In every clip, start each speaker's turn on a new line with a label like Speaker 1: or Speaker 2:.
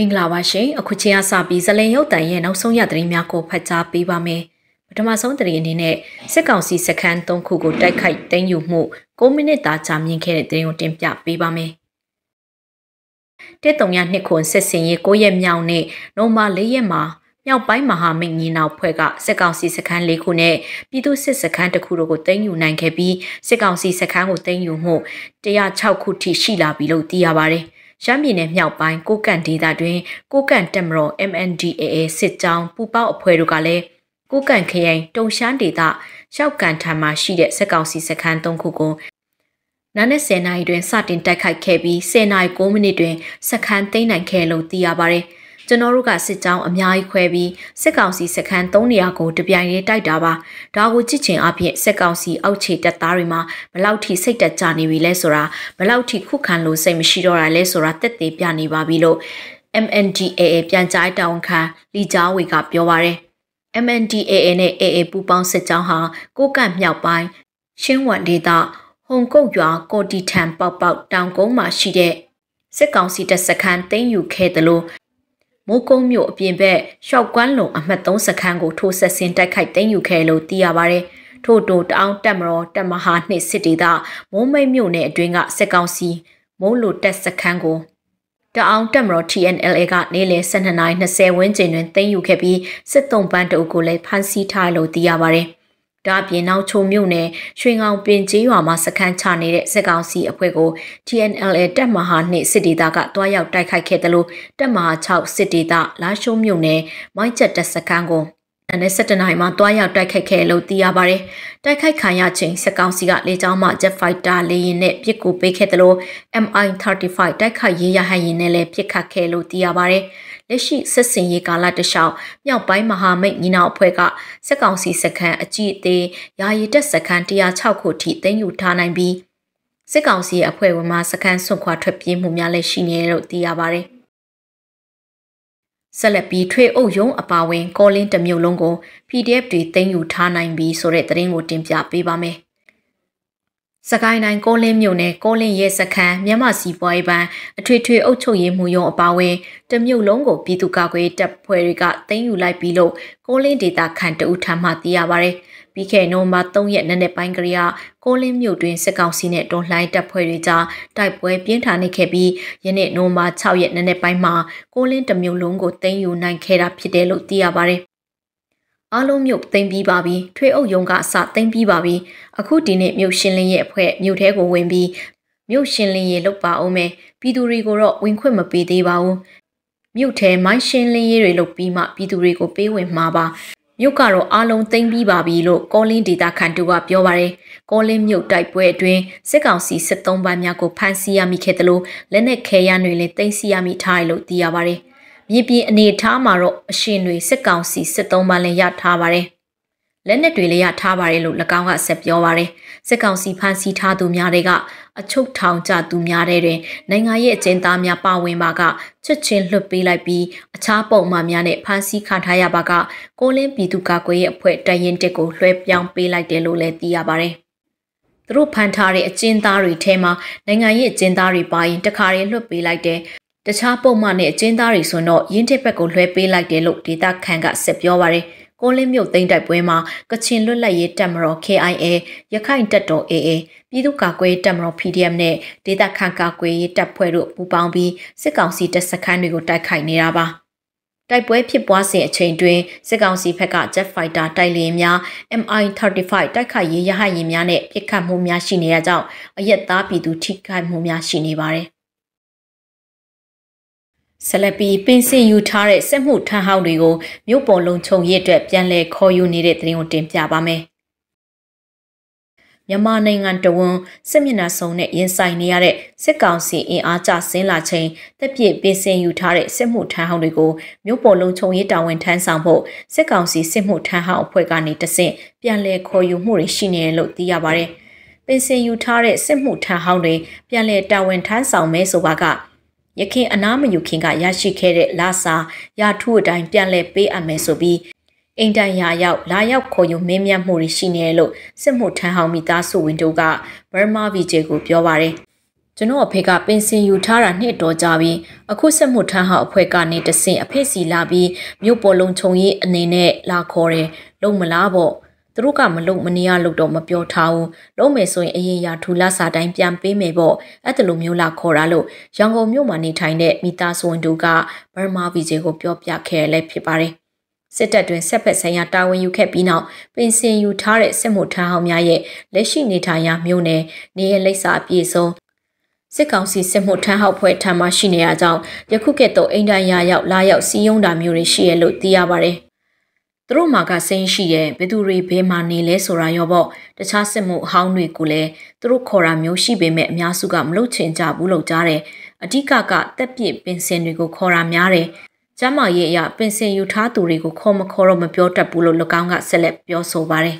Speaker 1: မင်္ဂလာပါရှင်အခုချိန်အစပြီးဇလင်ရုပ်တံရဲ့နောက်ဆုံးရသတင်းများကိုဖတ်ကြားပေးပါမယ်ပထမဆုံးသတင်းအနေနဲ့စစ်ကောင်စီစခန်း၃ခုကိုတိုက်ခိုက်သိမ်းယူမှု9မိနစ်သာကြာမြင့်ခဲ့တဲ့သတင်းကိုတင်ပြပေးပါမယ်တက်တုံရနှစ်ခွန်ဆက်စင်ရေး9ရက်မြောက်နေ့နိုမ4ရက်မှာမြောက်ပိုင်းမဟာမိတ်ညီနောင်ဖွဲ့ကစစ်ကောင်စီစခန်း၄ခုနဲ့ပြည်သူစစ်စခန်းတစ်ခုတို့ကိုသိမ်းယူနိုင်ခဲ့ပြီးစစ်ကောင်စီစခန်းကိုသိမ်းယူမှု106ခုထိရှိလာပြီလို့သိရပါတယ်။ရှမ်းပြည်နယ်မြောက်ပိုင်းကိုကန့်ဒေသတွင်ကိုကန့်တက်မတော် MNDAA စစ်ကြောင်းပူပေါက်အဖွဲ့တို့ကလည်းကိုကန့်ခရိုင်တုံရှမ်းဒေသရှောက်ကန်ထံမှာရှိတဲ့စက်ကောင်စီစခန်း၃ခုကိုနာနဲ့10နာရီတွင်စတင်တိုက်ခိုက်ခဲ့ပြီး10နာရီ9မိနစ်တွင်စခန်းသိမ်းနိုင်ခဲ့လို့သိရပါတယ်။ကျွန်တော်တို့ကစစ်ကြောင်းအများကြီးခွဲပြီးစစ်ကောင်စီစခန်း၃နေရာကိုတပြိုင်တည်းတိုက်တာပါဒါကိုကြည့်ချင်အဖြစ်စစ်ကောင်စီအောက်ခြေတပ်သားတွေမှာဘလောက်ထိစိတ်တက်ကြနေပြီလဲဆိုတာဘလောက်ထိခုခံလို့စိတ်မရှိတော့တာလဲဆိုတာတက်သေးပြနေပါပြီလို့ MNDAA ပြန်ကြားတာဝန်ခံ လီကြားဝေကပြောပါရယ် MNDAA နဲ့ AA ပူးပေါင်းစစ်ကြောင်းဟာကိုကန့်မြောက်ပိုင်းရှင်းဝမ်ဒေသဟုန်ကုတ်ရွာကိုတီထန်ပေါက်ပေါက်တောင်ကုန်းမှာရှိတဲ့စစ်ကောင်စီတပ်စခန်းသိမ်းယူခဲ့တယ်လို့မိုးကုန်းမြို့အပြင်ဘက်ရှောက်ကွမ်းလုံအမှတ်3စခန်းကိုထိုးဆက်ဆင်းတိုက်ခိုက်သိမ်းယူခဲ့လို့သိရပါဗျ။ထို့တူတအောင်တက်မတော်တက်မဟာနှင့်စစ်ဒေသမိုးမိတ်မြို့နယ်အတွင်းကစစ်ကောင်စီမိုးလိုတက်စခန်းကိုတအောင်တက်မတော် TNLA ကနေ့လယ်12:20ဝန်းကျင်တွင်သိမ်းယူခဲ့ပြီးစစ်တုံးပန်းတအုပ်ကိုလည်းဖမ်းဆီးထားလို့သိရပါဗျ။ဒါအပြင်နောက်ချုံမြို့နယ်ရွှေငောင်ပင်ကျေးရွာမှာစခန်းချနေတဲ့စစ်ကောင်စီအဖွဲ့ကို TNLA တပ်မဟာ2စစ်ဒေသကတွားရောက်တိုက်ခိုက်ခဲ့တယ်လို့တပ်မဟာ6စစ်ဒေသလာရှုံမြို့နယ်မိုင်းချက်တပ်စခန်းကိုနဲ့17နိုင်မှာတွားရောက်တိုက်ခိုက်ခဲ့လို့သိရပါတယ်။တိုက်ခိုက်ခံရချိန်စစ်ကောင်စီကလေကြောင်းမှ Jet Fighter လေယာဉ်နဲ့ပစ်ကူပေးခဲ့တယ်လို့ MI-35 တိုက်ခိုက်ရေးရဟတ်ယာဉ်နဲ့လည်းပစ်ခတ်ခဲ့လို့သိရပါတယ်။လက်ရှိစစ်စင်ရေးကာလတခြားမြောက်ပိုင်းမဟာမိတ်ညီနောင်အဖွဲ့ကစစ်ကောင်စီစခန်းအကြီးအသေးယာယီတပ်စခန်း106ခုထိသိမ်းယူထားနိုင်ပြီးစစ်ကောင်စီရဲ့အဖွဲ့ဝင်မှစခန်းဆွန့်ခွာထွက်ပြေးမှုများလည်းရှိနေတယ်လို့သိရပါတယ်။ဆက်လက်ပြီးထွေအုပ်ယုံအပါဝင်ကောလင်းတစ်မျိုးလုံးကို PDF တွေတင်ယူထားနိုင်ပြီဆိုတဲ့သတင်းကိုတင်ပြပေးပါမယ်။စကိုင်းတိုင်းကိုလင်းမြို့နယ်ကိုလင်းရဲစခန်းမြမစီပွားရေးပန်းအထွေထွေအုပ်ချုပ်ရေးမှူးရုံးအပါအဝင်တမြို့လုံးကိုပြည်သူ့ကာကွယ်တပ်ဖွဲ့တွေကတင်းယူလိုက်ပြီးလို့ကိုလင်းဒေတာခန့်တဦးထံမှသိရပါဗျ။ပြီးခဲ့နိုဝင်ဘာ3ရက်နေ့နဲ့ပိုင်းကလေးကကိုလင်းမြို့တွင်စစ်ကောင်စီနဲ့တွန်လှိုင်းတပ်ဖွဲ့တွေကြားတိုက်ပွဲပြင်းထန်နေခဲ့ပြီးယနေ့နိုဝင်ဘာ6ရက်နေ့နဲ့ပိုင်းမှာကိုလင်းတမြို့လုံးကိုတင်းယူနိုင်ခဲ့တာဖြစ်တယ်လို့သိရပါဗျ။အားလုံးမြို့သိမ်းပြီးပါပြီထွေအုပ်ယုံကအစသိမ်းပြီးပါပြီအခုဒီနေ့မြို့ရှင်လင်းရဲ့အဖွဲ့မြို့ထဲကိုဝင်ပြီးမြို့ရှင်လင်းရေလောက်ပါအောင်မယ်ပြည်သူတွေကိုတော့ဝင်ခွင့်မပေးသေးပါဘူးမြို့ထဲမိုင်းရှင်လင်းရေတွေလောက်ပြီးမှပြည်သူတွေကိုပေးဝင်မှာပါမြို့ကတော့အားလုံးသိမ်းပြီးပါပြီလို့ကောလင်းဒေတာခန်တူကပြောပါတယ်။ကောလင်းမြို့တိုက်ပွဲအတွင်းစစ်ကောင်စီစစ်သုံးပန်းများကိုဖမ်းဆီးရမိခဲ့တယ်လို့လက်နက်ခဲရန်တွေလည်းသိမ်းဆီးရမိထားတယ်လို့သိရပါတယ်။မြေပြင်အနေထားမှာတော့အရှင်တွေစစ်ကောင်စီစစ်သုံးပါးလည်းရထားပါတယ်။လက်နက်တွေလည်းရထားပါတယ်လို့၎င်းကဆက်ပြောပါတယ်။စစ်ကောင်စီဖမ်းဆီးထားသူများတွေကအချုပ်ထောင်ကျသူများတဲ့တွင်နိုင်ငံရေးအကျဉ်းသားများပါဝင်ပါကချွတ်ချင်းလွတ်ပေးလိုက်ပြီးအခြားပုံမှန်များနဲ့ဖမ်းဆီးခံထားရပါကကိုလင်းပြည်သူ့ကာကွယ်ရေးအဖွဲ့တိုင်ရင်တက်ကိုလွှဲပြောင်းပေးလိုက်တယ်လို့လည်းသိရပါတယ်။သူတို့ဖန်ထားတဲ့အကျဉ်းသားတွေထဲမှာနိုင်ငံရေးအကျဉ်းသားတွေပါရင်တခါရင်လွှတ်ပေးလိုက်တယ်တခြားပုံမှန်နဲ့အကျဉ်းသားတွေဆိုတော့ရင်းတစ်ဘက်ကိုလွှဲပေးလိုက်တယ်လို့ဒေတာခန်ကဆက်ပြောပါရယ်ကိုလင်းမြုပ်သိမ်းတိုက်ပွဲမှာကချင်လွတ်လပ်ရေးတပ်မတော် KIA ရခိုင်တပ်တော် AA ပြည်သူ့ကာကွယ်တပ်မတော် PDM နဲ့ဒေသခံကာကွယ်ရေးတပ်ဖွဲ့တို့ပူးပေါင်းပြီးစစ်ကောင်စီတပ်စခန်းတွေကိုတိုက်ခိုက်နေတာပါတိုက်ပွဲဖြစ်ပွားစဉ်အချိန်တွင်စစ်ကောင်စီဘက်က Jet Fighter တိုက်လေယာဉ်များ MI-35 တိုက်ခိုက်ရေးရဟတ်ယာဉ်များနဲ့ပစ်ခတ်မှုများရှိနေရကြောင်းအရက်သားပြည်သူထိခိုက်မှုများရှိနေပါတယ်ဆလပီပင်စင်ယူထားတဲ့စက်မှုထမ်းဟောင်းတွေကို မြို့ပေါ်လုံခြုံရေးအတွက်ပြန်လည်ခေါ်ယူနေတဲ့သတင်းကိုတင်ပြပါမယ်။မြန်မာနိုင်ငံတဝန်စစ်မျက်နှာစုံနဲ့ရင်ဆိုင်နေရတဲ့စစ်ကောင်စီအင်အားကျဆင်းလာချိန်တပ်ပြစ်ပင်စင်ယူထားတဲ့စစ်မှုထမ်းဟောင်းတွေကိုမြို့ပေါ်လုံခြုံရေးတာဝန်ထမ်းဆောင်ဖို့စစ်ကောင်စီစစ်မှုထမ်းဟောင်းအဖွဲ့ကနေတဆင့်ပြန်လည်ခေါ်ယူမှုတွေရှိနေတယ်လို့သိရပါတယ်။ပင်စင်ယူထားတဲ့စစ်မှုထမ်းဟောင်းတွေပြန်လည်တာဝန်ထမ်းဆောင်မယ်ဆိုပါကယခင်အနာမယူခင်ကရရှိခဲ့တဲ့လာစာရာထူးအတိုင်းပြန်လည်ပေးအပ်မယ်ဆိုပြီးအိမ်တန်ရာရောက်လာရောက်ခေါ်ယူမင်းမြတ်မှုတွေရှိနေတယ်လို့စစ်မှုထမ်းဟောင်းမိသားစုဝင်တို့ကဘာမာဗီဂျေကိုပြောပါရယ်ကျွန်တော်အဖေကပင်စင်ယူထားတာနှစ်တော်ကြာပြီးအခုဆက်မှုထမ်းဟောက်အဖွဲ့ကနေတဆင့်အဖေစီလာပြီးမြို့ပေါ်လုံခြုံရေးအနေနဲ့လာခေါ်တယ်လုံမလားပေါ့သူတို့ကမလုံမနေရလို့တော့မပြောထားဘူးလုံးမယ်ဆိုရင်အရင်ရာထူလာစာတိုင်းပြန်ပေးမယ်ပေါ့အဲ့တလိုမျိုးလာခေါ်တာလို့ရန်ကုန်မြို့မှာနေထိုင်တဲ့မိသားစုဝင်တို့ကဘာမာဗီဂျေကိုပြောပြခဲ့ရလဲဖြစ်ပါတယ်စစ်တပ်တွင်ဆက်ဖက်ဆိုင်ရာတာဝန်ယူခဲ့ပြီးနောက်ပင်စင်ယူထားတဲ့စစ်မှုထမ်းဟောင်းများရဲ့လက်ရှိနေထိုင်ရာမြို့နယ်နေရလိပ်စာအပြည့်စုံစစ်ကောင်စီစစ်မှုထမ်းဟောက်ဖွဲ့ထံမှရှိနေရကြောင်းယခုကဲ့သို့အိန္ဒိယရောက်လာရောက်စီးယုံတာမျိုးတွေရှိရလို့သိရပါတယ်။သူတို့မှာကစိမ့်ရှိရဲ့ဘယ်သူတွေဘယ်မှာနေလဲဆိုတာရောပေါ့တခြားစစ်မှုအဟောင်းတွေကိုလည်းသူတို့ခေါ်တာမျိုးရှိပေမဲ့အများစုကမလုပ်ချင်ကြဘူးလို့ကြားတယ်အဓိကကတက်ပြစ်ပင်စင်တွေကိုခေါ်တာများတယ်ကျမရဲ့အရာပင်စင်ယူထားသူတွေကိုခေါ်မခေါ်တော့မပြောတတ်ဘူးလို့လကောင်းကဆက်လက်ပြောဆိုပါတယ်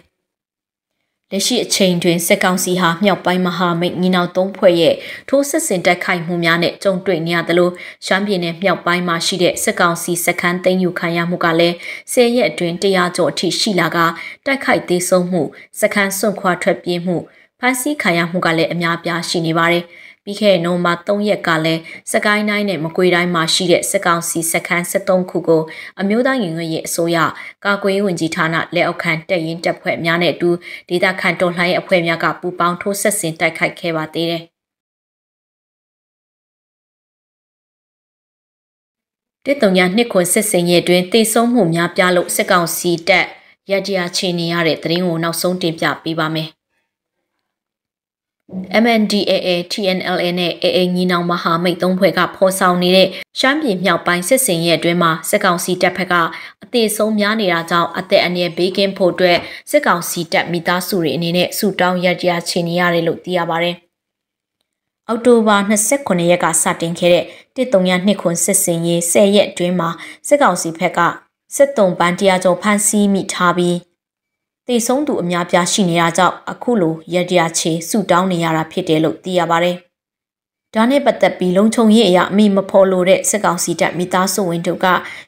Speaker 1: လက်ရှိအချိန်တွင်စစ်ကောင်စီဟာမြောက်ပိုင်းမဟာမိတ်ညီနောင်သုံးဖွဲ့ရဲ့ထိုးစစ်ဆင်တိုက်ခိုက်မှုများနဲ့ကြုံတွေ့နေရသလိုရှမ်းပြည်နယ်မြောက်ပိုင်းမှာရှိတဲ့စစ်ကောင်စီစခန်းသိမ်းယူခံရမှုကလည်း၁၀ရက်အတွင်းတရားကျော်အထိရှိလာကတိုက်ခိုက်သေးဆုံးမှုစခန်းစွန့်ခွာထွက်ပြေးမှုဖမ်းဆီးခံရမှုကလည်းအများပြားရှိနေပါတယ်။ပြီးခဲ့တဲ့နိုဝင်ဘာ3ရက်ကလည်းစကိုင်းတိုင်းနဲ့မကွေတိုင်းမှာရှိတဲ့စကောင်စီစခန်း73ခုကို အမျိုးသားရင်ငွေရေးအစိုးရကာကွယ်ဝင်ကြီးဌာနလက်အောက်ခံတပ်ရင်းတပ်ဖွဲ့များနဲ့အတူဒေသခံတော်လှန်ရေးအဖွဲ့များကပူးပေါင်းထိုးဆက်ဆင်တိုက်ခိုက်ခဲ့ပါသေးတယ်။တစ်တုံညာနှစ်ခွန်စစ်စင်ရဲ့တွင်တိတ်ဆုံးမှုများပြားလို့စစ်ကောင်စီတပ်ရည်ရချင်းနေရတဲ့သတင်းကိုနောက်ဆုံးတင်ပြပေးပါမယ်။ MNDAA, TNLA နဲ့ AA ညီနောင်မဟာမိတ်သုံးဖွဲ့ကဖော်ဆောင်နေတဲ့ရှမ်းပြည်မြောက်ပိုင်းစစ်စင်ရဲ့အတွင်းမှာစစ်ကောင်စီတပ်ဖက်က အသေးဆုံးများနေတာကြောင့်အသက်အန္တရာယ်ဘေးကင်းဖို့အတွက်စစ်ကောင်စီတပ်မိသားစုတွေအနေနဲ့ဆူတောင်းရကြချင်နေရတယ်လို့သိရပါတယ်။အောက်တိုဘာ29ရက်ကစတင်ခဲ့တဲ့1302ခုစစ်စင်ရေး10ရက်အတွင်းမှာစစ်ကောင်စီဖက်ကစစ်တုံးပန်းတရားကျော်ဖမ်းဆီးမိထားပြီးတေဆုံးသူအများပြားရှိနေတာကြောင့်အခုလိုရတရချေဆူတောင်းနေရတာဖြစ်တယ်လို့သိရပါတယ်။ဒါနဲ့ပတ်သက်ပြီးလုံခြုံရေးအရအမိမဖော်လို့တဲ့စစ်ကောင်စီတပ်မိသားစုဝင်တို့က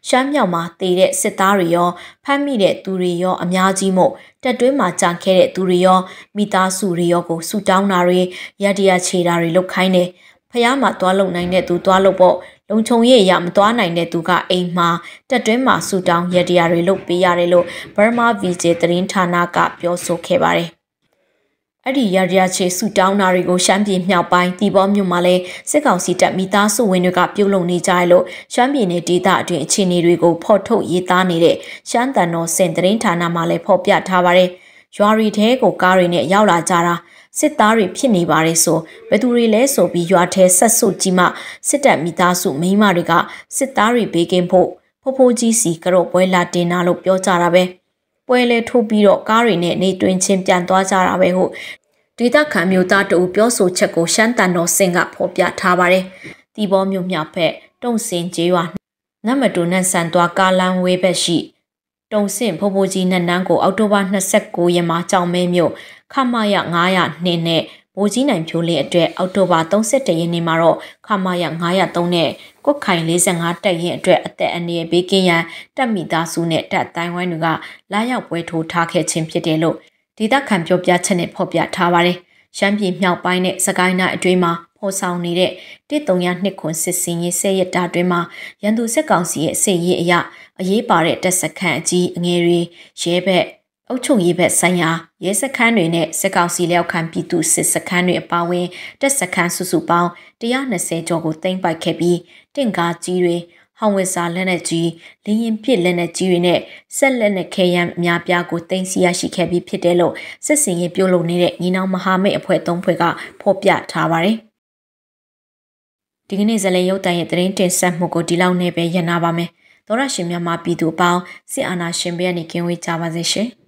Speaker 1: ရှမ်းမြောက်မှာတည်တဲ့စစ်သားတွေရောဖမ်းမိတဲ့သူတွေရော အများကြီးမို့တပ်တွင်းမှာကြံခဲ့တဲ့သူတွေရောမိသားစုတွေရောကိုဆူတောင်းတာတွေရတရချေတာတွေလုပ်ခိုင်းတယ်။ဖះမှာသွားလုံနိုင်တဲ့သူသွားလို့ပေါ့လုံခြုံရေးအရမသွားနိုင်တဲ့သူကအိမ်မှာတက်တွင်းမှာဆူတောင်းရတရားတွေလုပ်ပေးရတယ်လို့ Burma VJ သတင်းဌာနကပြောဆိုခဲ့ပါတယ်။အဲ့ဒီရရချေဆူတောင်းတာတွေကိုရှမ်းပြည်မြောက်ပိုင်းတီဘောမြို့မှာလဲစစ်ကောင်စီတပ်မိသားစုဝင်တွေကပြုတ်လုံနေကြရလို့ရှမ်းပြည်နယ်ဒေသအတွင်းအခြေအနေတွေကိုဖော်ထုတ်ရေးသားနေတဲ့ရှမ်းတန်တော်စင်သတင်းဌာနမှာလဲဖော်ပြထားပါတယ်။ရွာရီထဲကိုကားတွေနဲ့ရောက်လာကြတာ။စစ်သားတွေဖြစ်နေပါတယ်ဆိုဘယ်သူတွေလဲဆိုပြီးရွာထဲဆက်ဆုတ်ကြီးမှစစ်တပ်မိသားစုမိန်းမတွေကစစ်သားတွေဘေးကင်းဖို့ဖိုးဖိုးကြီးစီကတော့ပွဲလာတင်တာလို့ပြောကြတာပဲပွဲလဲထိုးပြီးတော့ကားတွေနဲ့နေတွင်ချင်းပြန်သွားကြတာပဲဟုဒေသခံမျိုးသားတို့ပြောဆိုချက်ကိုရှမ်းတန်တော်စင်ကဖော်ပြထားပါတယ်တီဘောမျိုးမြောက်ဖက်တုံစင်ကျေးရွာနမတူနန်ဆန်သွားကားလမ်းဝေးဘက်ရှိတုံစင့်ဖိုးဖိုးကြီးနတ်နန်းကိုအောက်တိုဘာ29ရက်မှာကြောင်မဲမြို့ခမရ900နှင်းနဲ့ဘိုးကြီးနိုင်ဖြိုးလေးအတွက်အောက်တိုဘာ31ရက်နေ့မှာတော့ခမရ903နဲ့ကုတ်ခိုင်45တက်ရင်အတွက်အသက်အန္တရာယ်ဘေးကင်းရန်တပ်မိသားစုနဲ့တပ်တိုင်းဝိုင်းတွေကလာရောက်ပွဲထိုးထားခဲ့ခြင်းဖြစ်တယ်လို့ဒေသခံပြောပြချက်နဲ့ဖော်ပြထားပါတယ်။ရှမ်းပြည်မြောက်ပိုင်းနဲ့စကိုင်းတိုင်းအတွင်းမှာဖော်ဆောင်နေတဲ့1302ခွန်စစ်စင်ရေးဆဲရတာတွင်မှရန်သူစစ်ကောင်စီရဲ့စစ်ရေးအရအရေးပါတဲ့တပ်စခန်းအကြီးအငယ်တွေရဲဘက်အုပ်ချုပ်ရေးဘက်ဆိုင်ရာရဲစခန်းတွေနဲ့စစ်ကောင်စီလျောက်ခံပြည်သူစစ်စခန်းတွေအပါအဝင်တပ်စခန်းစုစုပေါင်း120ကျော်ကိုသိမ်းပိုက်ခဲ့ပြီးတင့်ကားကြီးတွေဟောင်ဝက်စာလက်နက်ကြီးလင်းရင်ပြစ်လက်နက်ကြီးတွေနဲ့ဆက်လက်နက်ခဲယမ်းအများပြားကိုတင်စီရရှိခဲ့ပြီးဖြစ်တယ်လို့စစ်စင်ရေးပြုလုပ်နေတဲ့ညီနောင်မဟာမိတ်အဖွဲ့၃ဖွဲ့ကဖော်ပြထားပါတယ်။ဒီကနေ့ဇလင်ရုပ်တံရဲ့သတင်းတင်ဆက်မှုကိုဒီလောက်နဲ့ပဲရနာပါမယ်။သောရရှင်များမှပြည်သူအပေါင်းစစ်အာဏာရှင်ဘက်ကနေကင်းဝေးကြပါစေရှင်။